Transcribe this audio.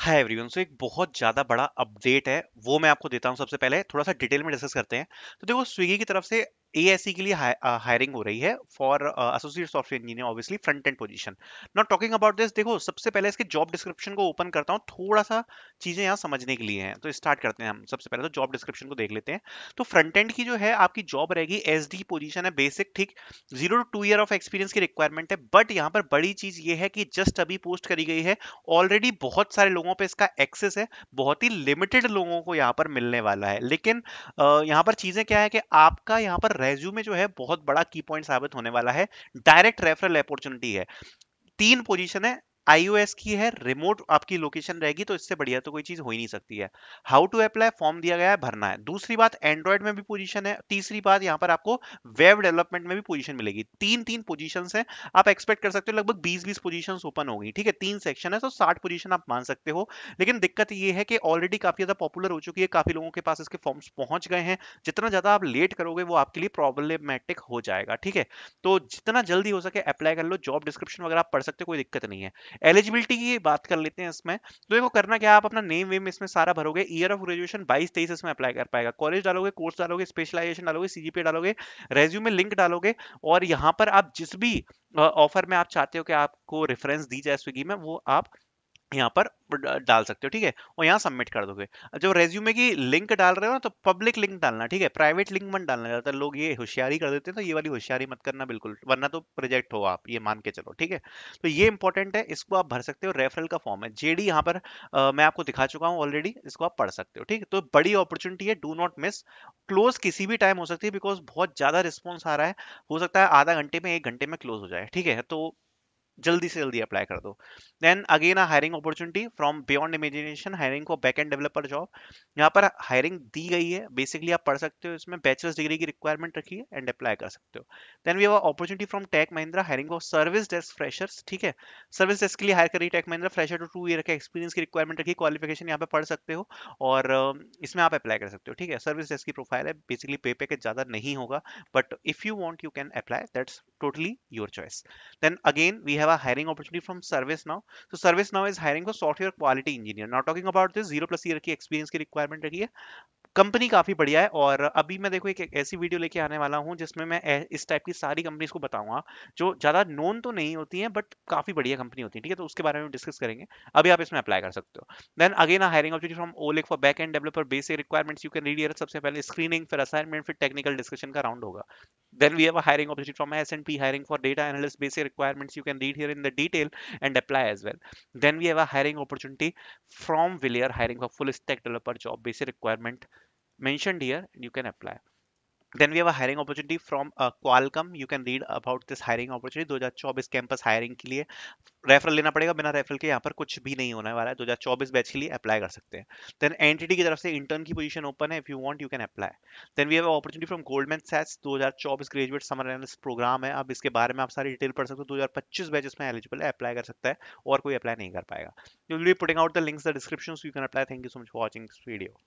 hi everyone so एक बहुत ज़्यादा बड़ा अपडेट है वो मैं आपको देता हूँ सबसे पहले थोड़ा सा डिटेल में डिस्कस करते हैं तो देखो स्विगी की तरफ से ए के लिए हायरिंग uh, हो रही है for associate software engineer obviously front end position not talking about this देखो सबसे पहले इसके जॉब डिस्क्रिप्शन को ओपन करता हूँ थोड़ा सा चीज़ें यहाँ समझने के लिए हैं तो स्टार्ट करते हैं हम सबसे पहले तो जॉब डिस्क्रिप्शन को देख लेते हैं तो फ्रंट एंड की जो है आपकी जॉब रहेगी एस पोजीशन है बेसिक ठीक zero to two year of experience की रिक्वायरमेंट है बट यहाँ पर बड़ी चीज़ ये है कि जस्ट अभी पोस्ट करी गई है ऑलरेडी बहुत सारे लोगों पर इसका एक्सेस है बहुत ही लिमिटेड लोगों को यहाँ पर मिलने वाला है लेकिन uh, यहाँ पर चीज़ें क्या है कि आपका यहाँ पर रेज्यूमे जो है बहुत बड़ा की पॉइंट साबित होने वाला है डायरेक्ट रेफरल अपॉर्चुनिटी है तीन पोजीशन है iOS की है रिमोट आपकी लोकेशन रहेगी तो इससे बढ़िया तो कोई चीज हो ही नहीं सकती है हाउ टू अप्लाई फॉर्म दिया गया है भरना है दूसरी बात एंड्रॉइड में भी पोजीशन है तीसरी बात यहाँ पर आपको वेब डेवलपमेंट में भी पोजीशन मिलेगी तीन तीन पोजीशन है आप एक्सपेक्ट कर सकते हो लगभग बीस बीस पोजिशन ओपन हो गई ठीक है तीन सेक्शन है तो साठ पोजिशन आप मान सकते हो लेकिन दिक्कत यह है कि ऑलरेडी काफी ज्यादा पॉपुलर हो चुकी है काफी लोगों के पास इसके फॉर्म्स पहुंच गए हैं जितना ज्यादा आप लेट करोगे वो आपके लिए प्रॉब्लमेटिक हो जाएगा ठीक है तो जितना जल्दी हो सके अप्लाई कर लो जॉब डिस्क्रिप्शन वगैरह आप पढ़ सकते हो कोई दिक्कत नहीं है एलिजिबिलिटी की बात कर लेते हैं इसमें तो देखो करना क्या आप अपना नेम वेम इसमें सारा भरोगे ईयर ऑफ ग्रेजुएशन बाईस तेईस इसमें अप्लाई कर पाएगा कॉलेज डालोगे कोर्स डालोगे स्पेशलाइजेशन डालोगे सीजीपी डालोगे रेज्यू में लिंक डालोगे और यहाँ पर आप जिस भी ऑफर में आप चाहते हो कि आपको रेफरेंस दी जाए स्विगी में वो आप यहाँ पर डाल सकते हो ठीक है और यहाँ सबमिट कर दोगे जब रेज्यूमे की लिंक डाल रहे हो ना तो पब्लिक लिंक डालना ठीक है प्राइवेट लिंक मत डालना ज़्यादातर लोग ये होशियारी कर देते हैं तो ये वाली होशियारी मत करना बिल्कुल वरना तो प्रोजेक्ट हो आप ये मान के चलो ठीक है तो ये इंपॉर्टेंट है इसको आप भर सकते हो रेफरल का फॉर्म है जेडी यहाँ पर आ, मैं आपको दिखा चुका हूँ ऑलरेडी इसको आप पढ़ सकते हो ठीक है तो बड़ी अपॉर्चुनिटी है डू नॉट मिस क्लोज किसी भी टाइम हो सकती है बिकॉज बहुत ज़्यादा रिस्पॉन्स आ रहा है हो सकता है आधा घंटे में एक घंटे में क्लोज हो जाए ठीक है तो जल्दी से जल्दी अप्लाई कर दो then again a hiring opportunity from Beyond Imagination hiring को बैक एंड डेवलपर जॉब यहाँ पर हायरिंग दी गई है बेसिकली आप पढ़ सकते हो इसमें बैचलर्स डिग्री की रिक्वायरमेंट रखी है एंड अप्लाई कर सकते हो then we have opportunity from Tech Mahindra hiring of service desk freshers ठीक है सर्विस डेस्क के लिए हायर करी Tech Mahindra fresher to two year का एक्सपीरियंस की रिक्वायरमेंट रखी क्वालिफिकेशन यहाँ पर पढ़ सकते हो और इसमें आप अप्लाई कर सकते हो ठीक है सर्विस डेस्क की प्रोफाइल है बेसिकली पे पैकेज ज़्यादा नहीं होगा but if you want you can apply that's totally your choice then again we have a hiring opportunity from ServiceNow so ServiceNow is hiring for software quality engineer now talking about this 0 plus year experience ki requirement rahi hai company काफ़ी बढ़िया है और अभी मैं देखो एक ऐसी video लेके आने वाला हूँ जिसमें मैं इस टाइप की सारी कंपनीज को बताऊंगा जो ज़्यादा नोन तो नहीं होती है बट काफ़ी बढ़िया कंपनी होती है ठीक है तो उसके बारे में डिस्कस करेंगे अभी आप इसमें अप्लाई कर सकते हो then again hiring of from Olake for back end developer basic requirements you can read here सबसे पहले स्क्रीनिंग फिर असाइनमेंट फिर टेक्निकल डिस्कशन का राउंड होगा then we have hiring hiring from from S&P hiring for data analyst basic requirements you can read here in the detail and apply as well then we have a hiring opportunity from विलियर hiring for full stack developer job basic requirement mentioned here and you can apply then we have a hiring opportunity from uh, Qualcomm you can read about this hiring opportunity 2024 campus hiring के लिए referral लेना पड़ेगा बिना referral के यहाँ पर कुछ भी नहीं होने वाला है 2024 बैच के लिए अप्लाई कर सकते हैं देन एनटीटी की तरफ से इंटर्न की पोजीशन ओपन है if you want you can apply then we have opportunity from Goldman सैक्स 2024 ग्रेजुएट समर एनालिस्ट प्रोग्राम है अब इसके बारे में आप सारी डिटेल पढ़ सकते हो 2025 बैच इसमें एलिजिबल है अप्लाई कर सकता है और कोई अप्लाई नहीं कर पाएगा you will be putting out the links the description you can apply thank you so much for watching this video